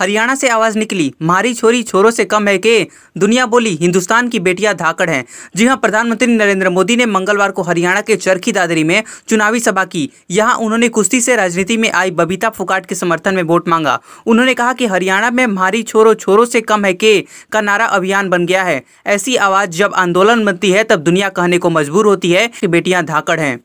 हरियाणा से आवाज़ निकली मारी छोरी छोरों से कम है के दुनिया बोली हिंदुस्तान की बेटियां धाकड़ हैं जी हां प्रधानमंत्री नरेंद्र मोदी ने मंगलवार को हरियाणा के चरखी दादरी में चुनावी सभा की यहां उन्होंने कुश्ती से राजनीति में आई बबीता फुकाट के समर्थन में वोट मांगा उन्होंने कहा कि हरियाणा में मारी छोरो छोरों से कम है के का नारा अभियान बन गया है ऐसी आवाज़ जब आंदोलन बनती है तब दुनिया कहने को मजबूर होती है की बेटियाँ धाकड़ है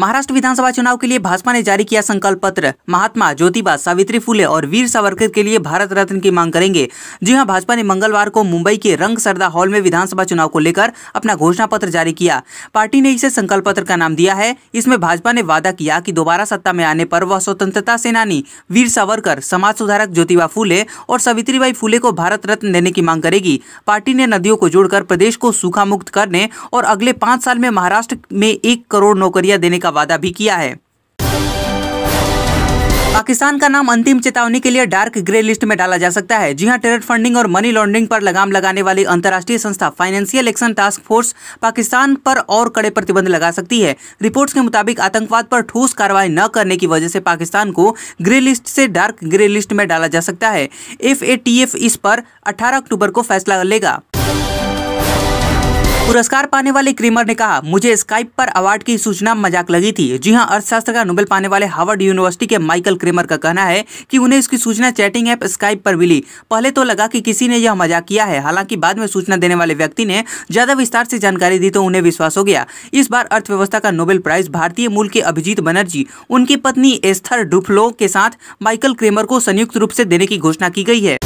महाराष्ट्र विधानसभा चुनाव के लिए भाजपा ने जारी किया संकल्प पत्र महात्मा ज्योतिबा सावित्री फुले और वीर सावरकर के लिए भारत रत्न की मांग करेंगे जी हाँ भाजपा ने मंगलवार को मुंबई के रंग सरदा हॉल में विधानसभा चुनाव को लेकर अपना घोषणा पत्र जारी किया पार्टी ने इसे संकल्प पत्र का नाम दिया है इसमें भाजपा ने वादा किया कि दोबारा सत्ता में आने पर वह स्वतंत्रता सेनानी वीर सावरकर समाज सुधारक ज्योतिबा फूले और सावित्रीबाई फूले को भारत रत्न देने की मांग करेगी पार्टी ने नदियों को जोड़कर प्रदेश को सूखा मुक्त करने और अगले पांच साल में महाराष्ट्र में एक करोड़ नौकरियां देने का का वादा भी किया है पाकिस्तान का नाम अंतिम चेतावनी के लिए डार्क ग्रे लिस्ट में डाला जा सकता है जी हां टेरर फंडिंग और मनी लॉन्ड्रिंग पर लगाम लगाने वाली अंतर्राष्ट्रीय संस्था Financial Action Task Force Pakistan पर और कड़े प्रतिबंध लगा सकती है रिपोर्ट्स के मुताबिक आतंकवाद पर ठोस कार्रवाई न करने की वजह से पाकिस्तान को ग्रे लिस्ट से डार्क ग्रे लिस्ट में डाला जा सकता है एफ इस पर अठारह अक्टूबर को फैसला लेगा पुरस्कार पाने वाले क्रीमर ने कहा मुझे स्काइप पर अवार्ड की सूचना मजाक लगी थी जी हां अर्थशास्त्र का नोबेल पाने वाले हार्वर्ड यूनिवर्सिटी के माइकल क्रीमर का कहना है कि उन्हें इसकी सूचना चैटिंग ऐप स्काइप पर मिली पहले तो लगा कि किसी ने यह मजाक किया है हालांकि बाद में सूचना देने वाले व्यक्ति ने ज्यादा विस्तार से जानकारी दी तो उन्हें विश्वास हो गया इस बार अर्थव्यवस्था का नोबेल प्राइज भारतीय मूल के अभिजीत बनर्जी उनकी पत्नी एस्थर डुफ्लो के साथ माइकल क्रेमर को संयुक्त रूप से देने की घोषणा की गई है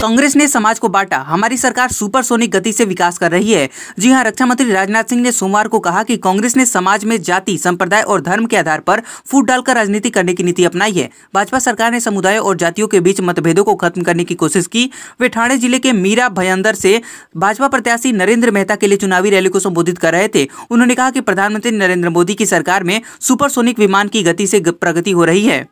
कांग्रेस ने समाज को बांटा हमारी सरकार सुपरसोनिक गति से विकास कर रही है जी हां रक्षा मंत्री राजनाथ सिंह ने सोमवार को कहा कि कांग्रेस ने समाज में जाति संप्रदाय और धर्म के आधार पर फूट डालकर राजनीति करने की नीति अपनाई है भाजपा सरकार ने समुदायों और जातियों के बीच मतभेदों को खत्म करने की कोशिश की वे ठाणे जिले के मीरा भयंदर से भाजपा प्रत्याशी नरेंद्र मेहता के लिए चुनावी रैली को संबोधित कर रहे थे उन्होंने कहा कि प्रधानमंत्री नरेंद्र मोदी की सरकार में सुपरसोनिक विमान की गति से प्रगति हो रही है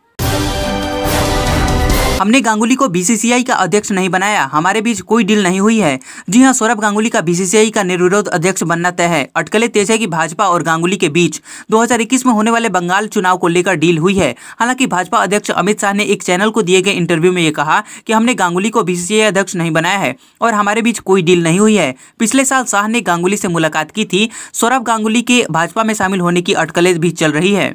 हमने गांगुली को बीसीसीआई का अध्यक्ष नहीं बनाया हमारे बीच कोई डील नहीं हुई है जी हाँ सौरभ गांगुली का बीसीसीआई का निर्विरोध अध्यक्ष बनना तय है अटकलें तेज है कि भाजपा और गांगुली के बीच 2021 में होने वाले बंगाल चुनाव को लेकर डील हुई है हालांकि भाजपा अध्यक्ष अमित शाह ने एक चैनल को दिए गए इंटरव्यू में यह कहा की हमने गांगुली को बीसीसीआई अध्यक्ष नहीं बनाया है और हमारे बीच कोई डील नहीं हुई है पिछले साल शाह ने गांगुली से मुलाकात की थी सौरभ गांगुली के भाजपा में शामिल होने की अटकलें भी चल रही है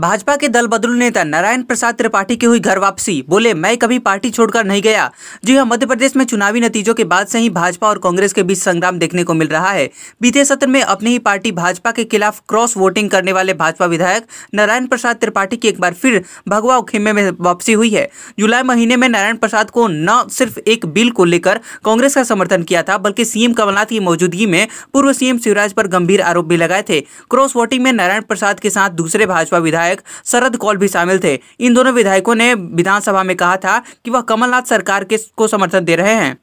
भाजपा के दल बदलू नेता नारायण प्रसाद त्रिपाठी की हुई घर वापसी बोले मैं कभी पार्टी छोड़कर नहीं गया जी हाँ मध्य प्रदेश में चुनावी नतीजों के बाद से ही भाजपा और कांग्रेस के बीच संग्राम देखने को मिल रहा है बीते सत्र में अपनी ही पार्टी भाजपा के खिलाफ क्रॉस वोटिंग करने वाले भाजपा विधायक नारायण प्रसाद त्रिपाठी की एक बार फिर भगवा खेमे में वापसी हुई है जुलाई महीने में नारायण प्रसाद को न सिर्फ एक बिल को लेकर कांग्रेस का समर्थन किया था बल्कि सीएम कमलनाथ की मौजूदगी में पूर्व सीएम शिवराज पर गंभीर आरोप भी लगाए थे क्रॉस वोटिंग में नारायण प्रसाद के साथ दूसरे भाजपा विधायक विधायक शरद कौल भी शामिल थे इन दोनों विधायकों ने विधानसभा में कहा था कि वह कमलनाथ सरकार के को समर्थन दे रहे हैं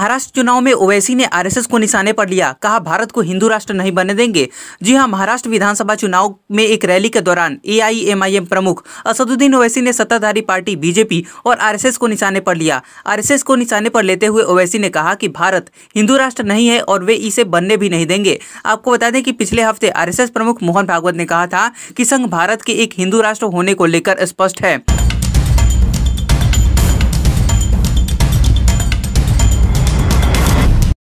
महाराष्ट्र चुनाव में ओवैसी ने आरएसएस को निशाने पर लिया कहा भारत को हिंदू राष्ट्र नहीं बनने देंगे जी हां महाराष्ट्र विधानसभा चुनाव में एक रैली के दौरान एआईएमआईएम प्रमुख असदुद्दीन ओवैसी ने सत्ताधारी पार्टी बीजेपी और आरएसएस को निशाने पर लिया आरएसएस को निशाने पर लेते हुए ओवैसी ने कहा कि भारत हिंदू राष्ट्र नहीं है और वे इसे बनने भी नहीं देंगे आपको बता दें कि पिछले हफ्ते आरएसएस प्रमुख मोहन भागवत ने कहा था कि संघ भारत के एक हिंदू राष्ट्र होने को लेकर स्पष्ट है